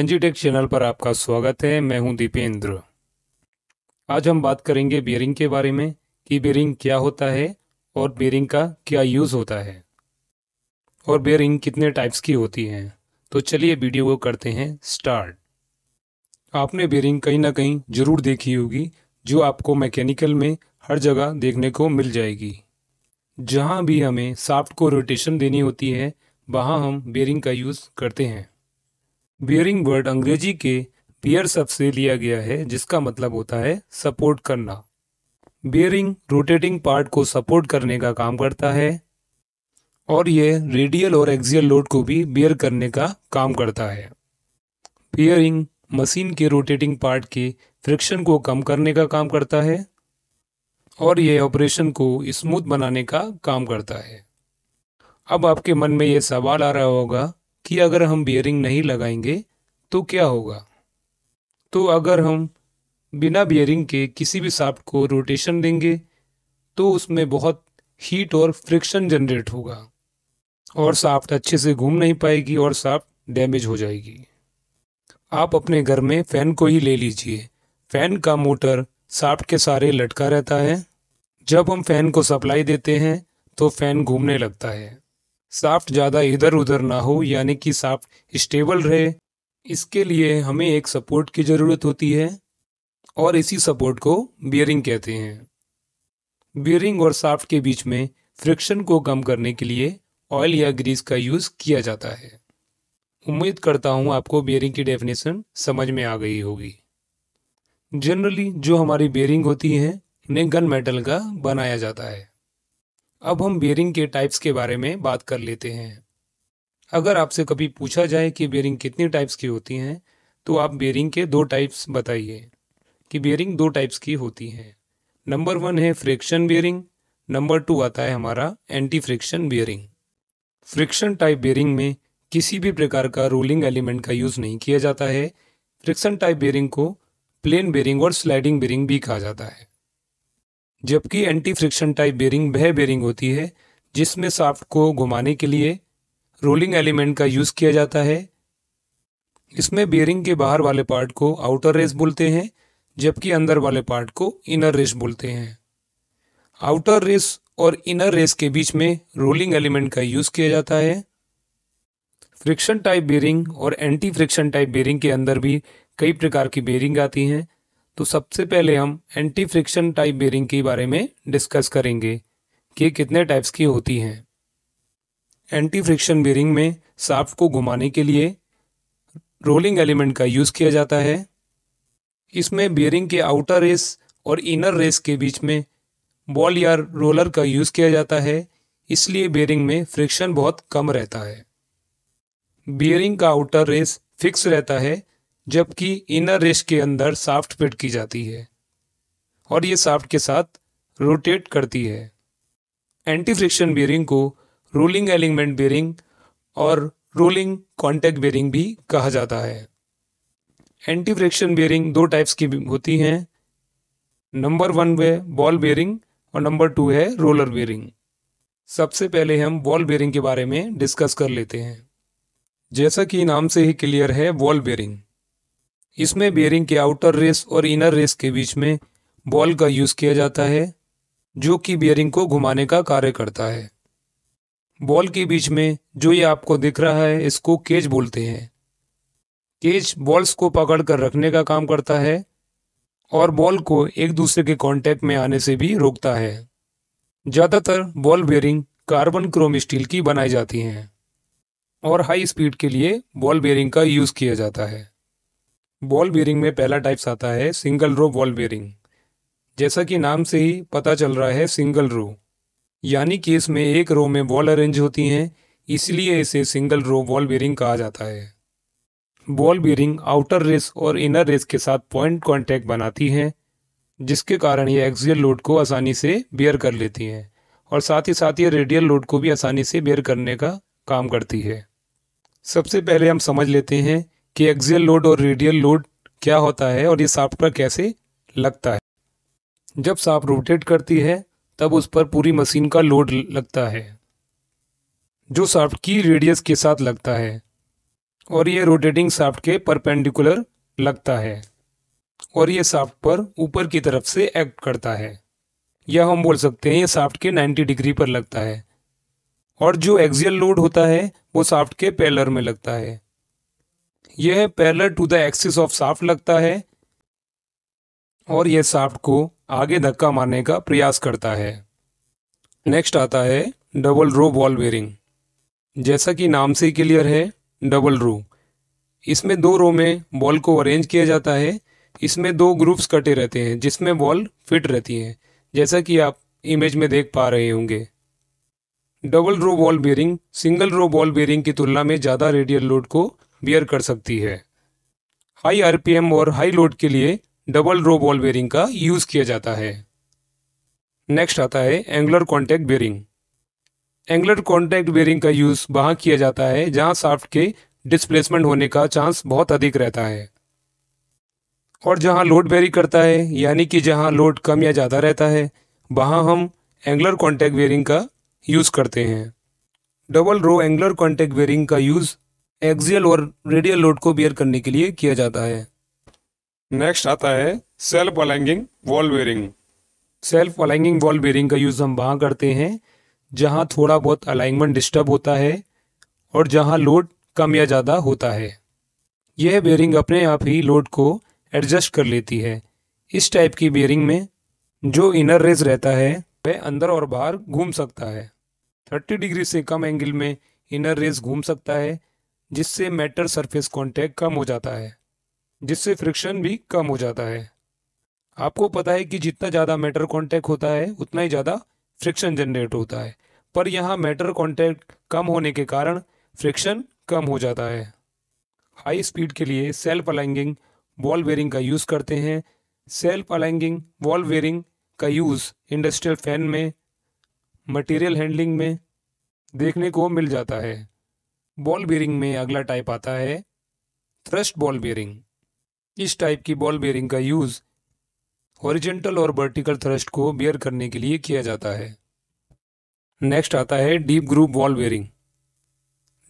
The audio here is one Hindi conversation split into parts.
एनजीटेक चैनल पर आपका स्वागत है मैं हूं दीपेंद्र आज हम बात करेंगे बियरिंग के बारे में कि बियरिंग क्या होता है और बियरिंग का क्या यूज़ होता है और बियरिंग कितने टाइप्स की होती हैं तो चलिए वीडियो को करते हैं स्टार्ट आपने बियरिंग कहीं ना कहीं ज़रूर देखी होगी जो आपको मैकेनिकल में हर जगह देखने को मिल जाएगी जहाँ भी हमें साफ्ट को रोटेशन देनी होती है वहाँ हम बियरिंग का यूज़ करते हैं बियरिंग वर्ड अंग्रेजी के बियर सब से लिया गया है जिसका मतलब होता है सपोर्ट करना बियरिंग रोटेटिंग पार्ट को सपोर्ट करने का काम करता है और यह रेडियल और एक्सियल लोड को भी बियर करने का काम करता है बियरिंग मशीन के रोटेटिंग पार्ट के फ्रिक्शन को कम करने का काम करता है और यह ऑपरेशन को स्मूथ बनाने का काम करता है अब आपके मन में यह सवाल आ रहा होगा कि अगर हम बियरिंग नहीं लगाएंगे तो क्या होगा तो अगर हम बिना बियरिंग के किसी भी साफ्ट को रोटेशन देंगे तो उसमें बहुत हीट और फ्रिक्शन जनरेट होगा और साफ्ट अच्छे से घूम नहीं पाएगी और साफ्ट डैमेज हो जाएगी आप अपने घर में फ़ैन को ही ले लीजिए फ़ैन का मोटर साफ्ट के सारे लटका रहता है जब हम फ़ैन को सप्लाई देते हैं तो फ़ैन घूमने लगता है साफ्ट ज़्यादा इधर उधर ना हो यानी कि साफ्ट स्टेबल रहे इसके लिए हमें एक सपोर्ट की ज़रूरत होती है और इसी सपोर्ट को बियरिंग कहते हैं बियरिंग और साफ्ट के बीच में फ्रिक्शन को कम करने के लिए ऑयल या ग्रीस का यूज़ किया जाता है उम्मीद करता हूँ आपको बियरिंग की डेफिनेशन समझ में आ गई होगी जनरली जो हमारी बियरिंग होती हैं उन्हें गन मेटल का बनाया जाता है अब हम बेयरिंग के टाइप्स के बारे में बात कर लेते हैं अगर आपसे कभी पूछा जाए कि बेयरिंग कितनी टाइप्स की होती हैं तो आप बेयरिंग के दो टाइप्स बताइए कि बेयरिंग दो टाइप्स की होती हैं नंबर वन है फ्रिक्शन बेयरिंग नंबर टू आता है हमारा anti friction bearing friction type bearing में किसी भी प्रकार का रोलिंग एलिमेंट का यूज़ नहीं किया जाता है फ्रिक्शन टाइप बेयरिंग को प्लेन बेयरिंग और स्लाइडिंग बेयरिंग भी कहा जाता है जबकि एंटी फ्रिक्शन टाइप बेरिंग वह बेरिंग होती है जिसमें साफ्ट को घुमाने के लिए रोलिंग एलिमेंट का यूज़ किया जाता है इसमें बेरिंग के बाहर वाले पार्ट को आउटर रेस बोलते हैं जबकि अंदर वाले पार्ट को इनर रेस बोलते हैं आउटर रेस और इनर रेस के बीच में रोलिंग एलिमेंट का यूज़ किया जाता है फ्रिक्शन टाइप बेरिंग और एंटी फ्रिक्शन टाइप बेरिंग के अंदर भी कई प्रकार की बेरिंग आती हैं तो सबसे पहले हम एंटी फ्रिक्शन टाइप बेरिंग के बारे में डिस्कस करेंगे कि कितने टाइप्स की होती हैं एंटी फ्रिक्शन बेरिंग में साफ्ट को घुमाने के लिए रोलिंग एलिमेंट का यूज़ किया जाता है इसमें बेरिंग के आउटर रेस और इनर रेस के बीच में बॉल या रोलर का यूज़ किया जाता है इसलिए बेरिंग में फ्रिक्शन बहुत कम रहता है बियरिंग का आउटर रेस फिक्स रहता है जबकि इनर रिस्ट के अंदर साफ्ट फिट की जाती है और ये साफ्ट के साथ रोटेट करती है एंटी फ्रिक्शन बियरिंग को रोलिंग एलिमेंट बियरिंग और रोलिंग कॉन्टैक्ट बियरिंग भी कहा जाता है एंटी फ्रिक्शन बियरिंग दो टाइप्स की होती हैं नंबर वन है बॉल बेरिंग और नंबर टू है रोलर बियरिंग सबसे पहले हम बॉल बेरिंग के बारे में डिस्कस कर लेते हैं जैसा कि नाम से ही क्लियर है बॉल बेयरिंग इसमें बेयरिंग के आउटर रेस और इनर रेस के बीच में बॉल का यूज़ किया जाता है जो कि बेयरिंग को घुमाने का कार्य करता है बॉल के बीच में जो ये आपको दिख रहा है इसको केज बोलते हैं केज बॉल्स को पकड़ कर रखने का काम करता है और बॉल को एक दूसरे के कांटेक्ट में आने से भी रोकता है ज़्यादातर ball bearing carbon chrome steel की बनाई जाती हैं और हाई स्पीड के लिए बॉल बेयरिंग का यूज़ किया जाता है बॉल बियरिंग में पहला टाइप्स आता है सिंगल रो बॉल बियरिंग जैसा कि नाम से ही पता चल रहा है सिंगल रो यानी कि इसमें एक रो में बॉल अरेंज होती हैं इसलिए इसे सिंगल रो बॉल बियरिंग कहा जाता है बॉल बियरिंग आउटर रेस और इनर रेस के साथ पॉइंट कॉन्टैक्ट बनाती हैं जिसके कारण ये एक्सियल लोड को आसानी से बेयर कर लेती हैं और साथ ही साथ ये रेडियल लोड को भी आसानी से बेयर करने का काम करती है सबसे पहले हम समझ लेते हैं कि एक्सियल लोड और रेडियल लोड क्या होता है और ये साफ्ट पर कैसे लगता है जब साफ रोटेट करती है तब उस पर पूरी मशीन का लोड लगता है जो साफ्ट की रेडियस के साथ लगता है और ये रोटेटिंग साफ्ट के परपेंडिकुलर लगता है और ये साफ्ट पर ऊपर की तरफ से एक्ट करता है यह हम बोल सकते हैं ये साफ्ट के 90 डिग्री पर लगता है और जो एक्सियल लोड होता है वो साफ्ट के पैलर में लगता है यह है to the axis of shaft लगता है और यह साफ्ट को आगे धक्का मारने का प्रयास करता है नेक्स्ट आता है डबल रो बॉल बेरिंग जैसा कि नाम से ही क्लियर है डबल रो इसमें दो रो में बॉल को अरेंज किया जाता है इसमें दो ग्रुप्स कटे रहते हैं जिसमें बॉल फिट रहती है जैसा कि आप इमेज में देख पा रहे होंगे double row ball bearing single row ball bearing की तुलना में ज़्यादा रेडियल लोड को बियर कर सकती है हाई आरपीएम और हाई लोड के लिए डबल रो बॉल बेयरिंग का यूज़ किया जाता है नेक्स्ट आता है angular contact bearing angular contact bearing का यूज़ वहाँ किया जाता है जहाँ साफ्ट के डिस्प्लेसमेंट होने का चांस बहुत अधिक रहता है और जहाँ लोड बेरी करता है यानी कि जहाँ लोड कम या ज़्यादा रहता है वहाँ हम एंगुलर कॉन्टैक्ट बेयरिंग का यूज़ करते हैं double row angular contact bearing का यूज़ एक्सियल और रेडियल लोड को बियर करने के लिए किया जाता है नेक्स्ट आता है self aligning ball bearing self aligning ball bearing का यूज़ हम वहाँ करते हैं जहाँ थोड़ा बहुत अलाइनमेंट डिस्टर्ब होता है और जहाँ लोड कम या ज़्यादा होता है यह बेयरिंग अपने आप ही लोड को एडजस्ट कर लेती है इस टाइप की बेयरिंग में जो इनर रेस रहता है वह अंदर और बाहर घूम सकता है 30 डिग्री से कम एंगल में इनर रेस घूम सकता है जिससे मैटर सरफेस कांटेक्ट कम हो जाता है जिससे फ्रिक्शन भी कम हो जाता है आपको पता है कि जितना ज़्यादा मैटर कांटेक्ट होता है उतना ही ज़्यादा फ्रिक्शन जनरेट होता है पर यहाँ मैटर कांटेक्ट कम होने के कारण फ्रिक्शन कम हो जाता है हाई स्पीड के लिए सेल्फ अलाइंगिंग वॉल वेयरिंग का यूज़ करते हैं सेल्फ अलाइंगिंग वॉल वेयरिंग का यूज़ इंडस्ट्रियल फैन में मटेरियल हैंडलिंग में देखने को मिल जाता है बॉल बियरिंग में अगला टाइप आता है थ्रस्ट बॉल बियरिंग इस टाइप की बॉल बेयरिंग का यूज़ हॉरिजेंटल और वर्टिकल थ्रस्ट को बियर करने के लिए किया जाता है नेक्स्ट आता है deep groove ball bearing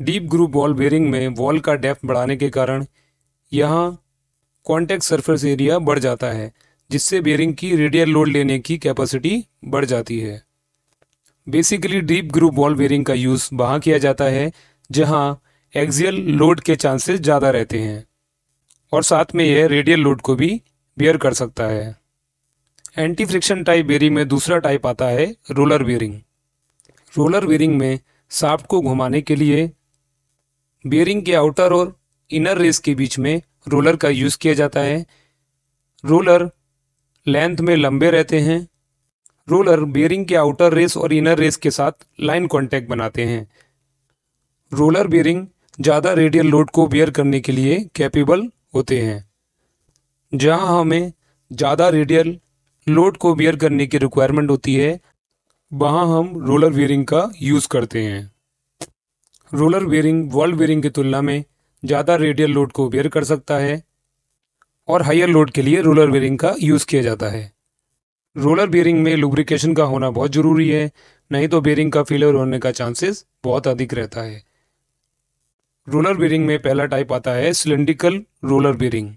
deep groove ball bearing में वॉल का डेप्थ बढ़ाने के कारण यहाँ कॉन्टेक्ट सरफेस एरिया बढ़ जाता है जिससे बियरिंग की रेडियल लोड लेने की कैपेसिटी बढ़ जाती है basically deep groove ball bearing का यूज़ वहाँ किया जाता है जहां एक्सियल लोड के चांसेस ज़्यादा रहते हैं और साथ में यह रेडियल लोड को भी बियर कर सकता है एंटी फ्रिक्शन टाइप बेरिंग में दूसरा टाइप आता है रोलर बेरिंग रोलर बेयरिंग में साफ्ट को घुमाने के लिए बेरिंग के आउटर और इनर रेस के बीच में रोलर का यूज़ किया जाता है रोलर लेंथ में लंबे रहते हैं रोलर बेरिंग के आउटर रेस और इनर रेस के साथ लाइन कांटेक्ट बनाते हैं रोलर बियरिंग ज़्यादा रेडियल लोड को बेयर करने के लिए कैपेबल होते हैं जहाँ हमें ज़्यादा रेडियल लोड को बियर करने की रिक्वायरमेंट होती है वहाँ हम रोलर बियरिंग का यूज़ करते हैं रोलर बियरिंग वर्ल्ड बियरिंग की तुलना में ज़्यादा रेडियल लोड को बेयर कर सकता है और हायर लोड के लिए रोलर बियरिंग का यूज़ किया जाता है रोलर बियरिंग में लुब्रिकेशन का होना बहुत ज़रूरी है नहीं तो बियरिंग का फेलियर होने का चांसेस बहुत अधिक रहता है रोलर बेरिंग में पहला टाइप आता है cylindrical roller bearing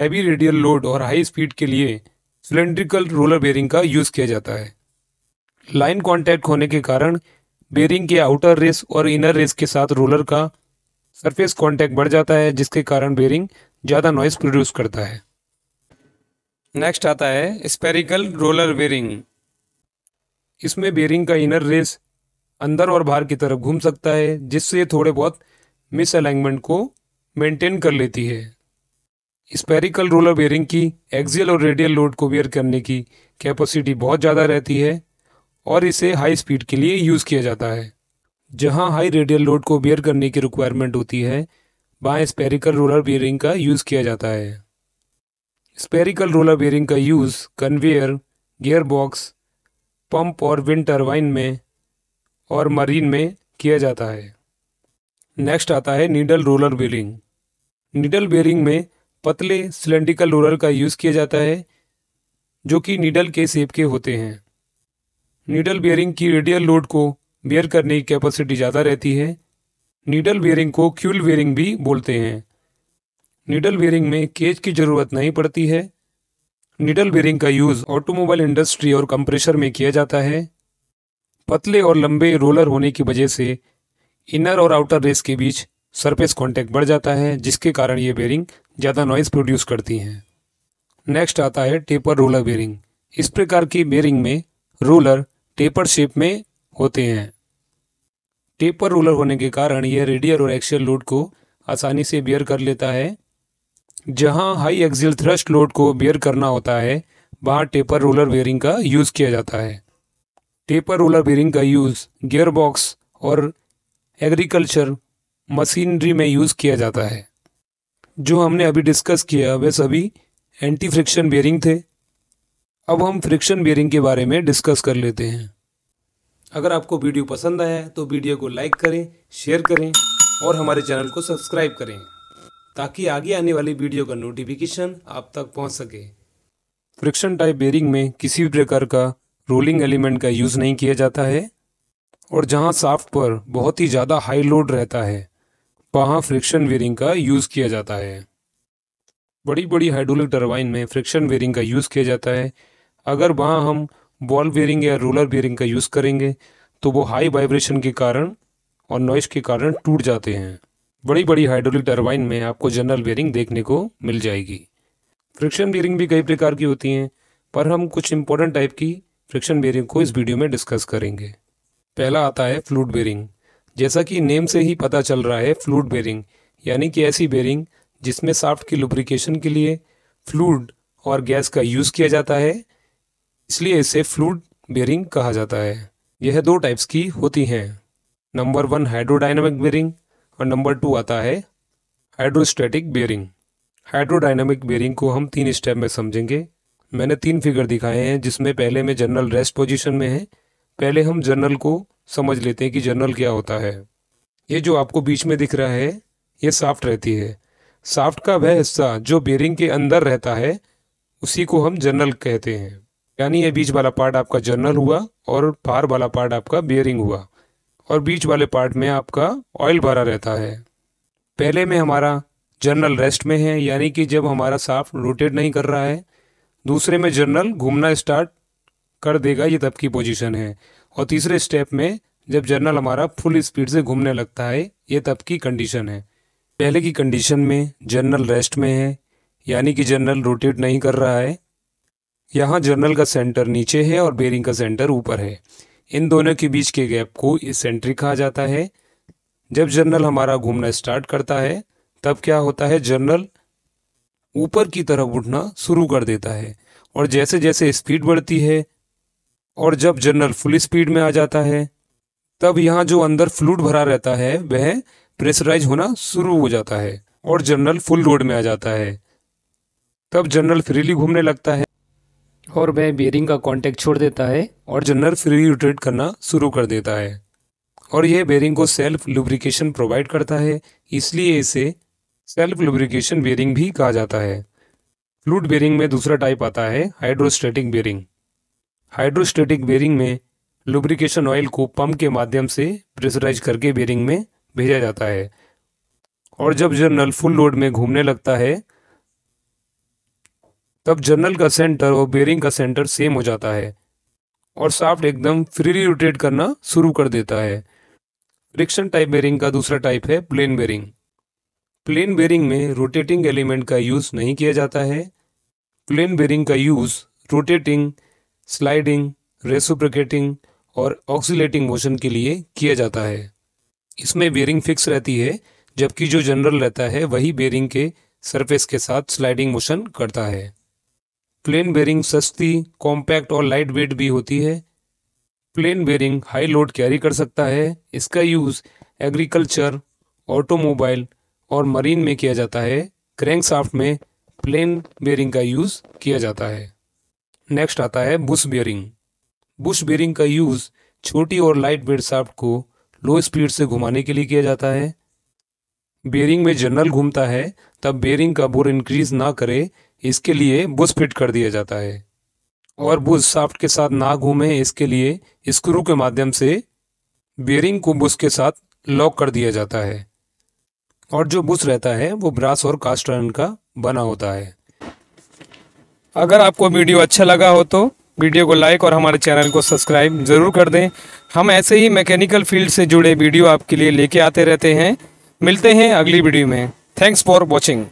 heavy radial load और हाई स्पीड के लिए सिलेंड्रिकल रोलर बेरिंग का यूज़ किया जाता है लाइन कॉन्टैक्ट होने के कारण बेरिंग के आउटर रेस और इनर रेस के साथ रोलर का सरफेस कॉन्टैक्ट बढ़ जाता है जिसके कारण बेरिंग ज़्यादा नॉइस प्रोड्यूस करता है नेक्स्ट आता है स्पेरिकल रोलर बेरिंग इसमें बेरिंग का इनर रेस अंदर और बाहर की तरफ घूम सकता है जिससे थोड़े बहुत मिसअलाइनमेंट को मेंटेन कर लेती है स्पेरिकल रोलर बेयरिंग की एक्सियल और रेडियल लोड को बेयर करने की कैपेसिटी बहुत ज़्यादा रहती है और इसे हाई स्पीड के लिए यूज़ किया जाता है जहाँ हाई रेडियल लोड को बेयर करने की रिक्वायरमेंट होती है वहाँ स्पेरिकल रोलर बेयरिंग का यूज़ किया जाता है स्पेरिकल रोलर बेयरिंग का यूज़ कन्वेयर गियरबॉक्स पंप और विंड टरबाइन में और मरीन में किया जाता है नेक्स्ट hmm. आता है needle roller bearing needle bearing में पतले सिलेंड्रिकल रोलर का यूज़ किया जाता है जो कि नीडल के सेप के होते हैं नीडल बेरिंग की रेडियल लोड को बेयर करने की कैपेसिटी ज़्यादा रहती है नीडल बेरिंग को क्यूल बेरिंग भी बोलते हैं नीडल बेरिंग में केज की ज़रूरत नहीं पड़ती है नीडल बेरिंग का यूज़ ऑटोमोबाइल इंडस्ट्री और कंप्रेशर में किया जाता है पतले और लंबे रोलर होने की वजह से इनर और आउटर रेस के बीच सरफेस कांटेक्ट बढ़ जाता है जिसके कारण ये बेरिंग ज़्यादा नॉइज़ प्रोड्यूस करती हैं नेक्स्ट आता है टेपर रोलर बेरिंग इस प्रकार की बेरिंग में रोलर टेपर शेप में होते हैं टेपर रोलर होने के कारण यह रेडियर और एक्सियल लोड को आसानी से बियर कर लेता है जहां हाई एक्सियल थ्रस्ट लोड को बियर करना होता है वहां टेपर रोलर बेयरिंग का यूज़ किया जाता है टेपर रोलर बेयरिंग का यूज़ गियर बॉक्स और एग्रीकल्चर मशीनरी में यूज़ किया जाता है जो हमने अभी डिस्कस किया वे सभी एंटी फ्रिक्शन बियरिंग थे अब हम फ्रिक्शन बियरिंग के बारे में डिस्कस कर लेते हैं अगर आपको वीडियो पसंद आया तो वीडियो को लाइक करें शेयर करें और हमारे चैनल को सब्सक्राइब करें ताकि आगे आने वाली वीडियो का नोटिफिकेशन आप तक पहुंच सके फ्रिक्शन टाइप बेयरिंग में किसी भी प्रकार का रोलिंग एलिमेंट का यूज़ नहीं किया जाता है और जहां साफ्ट पर बहुत ही ज़्यादा हाई लोड रहता है वहाँ फ्रिक्शन वेयरिंग का यूज़ किया जाता है बड़ी बड़ी हाइड्रोलिक टर्बाइन में फ्रिक्शन वेयरिंग का यूज़ किया जाता है अगर वहाँ हम बॉल वेयरिंग या रोलर वेयरिंग का यूज़ करेंगे तो वो हाई वाइब्रेशन के कारण और नॉइस के कारण टूट जाते हैं बड़ी बड़ी हाइड्रोलिक टर्बाइन में आपको जनरल वेयरिंग देखने को मिल जाएगी फ्रिक्शन वेयरिंग भी कई प्रकार की होती हैं पर हम कुछ इंपॉर्टेंट टाइप की फ्रिक्शन वेयरिंग को इस वीडियो में डिस्कस करेंगे पहला आता है फ्लूट बेरिंग जैसा कि नेम से ही पता चल रहा है फ्लूट बेरिंग यानी कि ऐसी बेरिंग जिसमें साफ्ट की लुब्रिकेशन के लिए फ्लूड और गैस का यूज़ किया जाता है इसलिए इसे फ्लूड बेरिंग कहा जाता है यह दो टाइप्स की होती हैं नंबर वन हाइड्रोडाइनमिक बेरिंग और नंबर टू आता है हाइड्रोस्टेटिक बेरिंग हाइड्रोडाइनमिक बेरिंग को हम तीन स्टेप में समझेंगे मैंने तीन फिगर दिखाए हैं जिसमें पहले में जनरल रेस्ट पोजीशन में है पहले हम जर्नल को समझ लेते हैं कि जर्नल क्या होता है ये जो आपको बीच में दिख रहा है ये साफ्ट रहती है साफ्ट का वह हिस्सा जो बेरिंग के अंदर रहता है उसी को हम जर्नल कहते हैं यानी ये बीच वाला पार्ट आपका जर्नल हुआ और बाहर वाला पार्ट आपका बेरिंग हुआ और बीच वाले पार्ट में आपका ऑयल भरा रहता है पहले में हमारा जर्नल रेस्ट में है यानी कि जब हमारा साफ्ट रोटेट नहीं कर रहा है दूसरे में जर्नल घूमना स्टार्ट कर देगा ये तब की पोजीशन है और तीसरे स्टेप में जब जर्नल हमारा फुल स्पीड से घूमने लगता है ये तब की कंडीशन है पहले की कंडीशन में जर्नल रेस्ट में है यानी कि जर्नल रोटेट नहीं कर रहा है यहाँ जर्नल का सेंटर नीचे है और बेरिंग का सेंटर ऊपर है इन दोनों के बीच के गैप को सेंट्रिक कहा जाता है जब जर्नल हमारा घूमना स्टार्ट करता है तब क्या होता है जर्नल ऊपर की तरफ उठना शुरू कर देता है और जैसे जैसे स्पीड बढ़ती है और जब जनरल फुल स्पीड में आ जाता है तब यहाँ जो अंदर फ्लूड भरा रहता है वह प्रेशराइज होना शुरू हो जाता है और जनरल फुल लोड में आ जाता है तब जनरल फ्रीली घूमने लगता है और वह बेयरिंग का कांटेक्ट छोड़ देता है और जनरल फ्रीली रोटेट करना शुरू कर देता है और यह बेयरिंग को सेल्फ लुब्रिकेशन प्रोवाइड करता है इसलिए इसे सेल्फ लुब्रिकेशन बेयरिंग भी कहा जाता है फ्लूड बेयरिंग में दूसरा टाइप आता है हाइड्रोस्टेटिक बेयरिंग हाइड्रोस्टेटिक बेरिंग में लुब्रिकेशन ऑयल को पंप के माध्यम से प्रेशराइज करके बेरिंग में भेजा जाता है और जब जर्नल फुल लोड में घूमने लगता है तब जर्नल का सेंटर और बेरिंग का सेंटर सेम हो जाता है और साफ्ट एकदम फ्रीली रोटेट करना शुरू कर देता है फ्रिक्शन टाइप बेरिंग का दूसरा टाइप है प्लेन बेरिंग प्लेन बेरिंग में रोटेटिंग एलिमेंट का यूज़ नहीं किया जाता है प्लेन बेरिंग का यूज़ रोटेटिंग स्लाइडिंग रेसुप्रिकेटिंग और ऑक्सीटिंग मोशन के लिए किया जाता है इसमें बेरिंग फिक्स रहती है जबकि जो जनरल रहता है वही बेयरिंग के सरफेस के साथ स्लाइडिंग मोशन करता है प्लेन बेयरिंग सस्ती कॉम्पैक्ट और लाइट वेट भी होती है plain bearing high load carry कर सकता है इसका यूज़ एग्रीकल्चर ऑटोमोबाइल और मरीन में किया जाता है क्रैंक साफ्ट में प्लेन बेरिंग का यूज़ किया जाता है नेक्स्ट आता है बुश बियरिंग बुश बेयरिंग का यूज़ छोटी और लाइट वेट साफ्ट को लो स्पीड से घुमाने के लिए किया जाता है बेयरिंग में जनरल घूमता है तब बेयरिंग का बोर इंक्रीज ना करे इसके लिए बुश फिट कर दिया जाता है और बुश साफ्ट के साथ ना घूमे इसके लिए स्क्रू के माध्यम से बेयरिंग को बुश के साथ लॉक कर दिया जाता है और जो बुश रहता है वो ब्रास और कास्ट आयरन का बना होता है अगर आपको वीडियो अच्छा लगा हो तो वीडियो को लाइक और हमारे चैनल को सब्सक्राइब ज़रूर कर दें हम ऐसे ही मैकेनिकल फील्ड से जुड़े वीडियो आपके लिए लेके आते रहते हैं मिलते हैं अगली वीडियो में थैंक्स फॉर वॉचिंग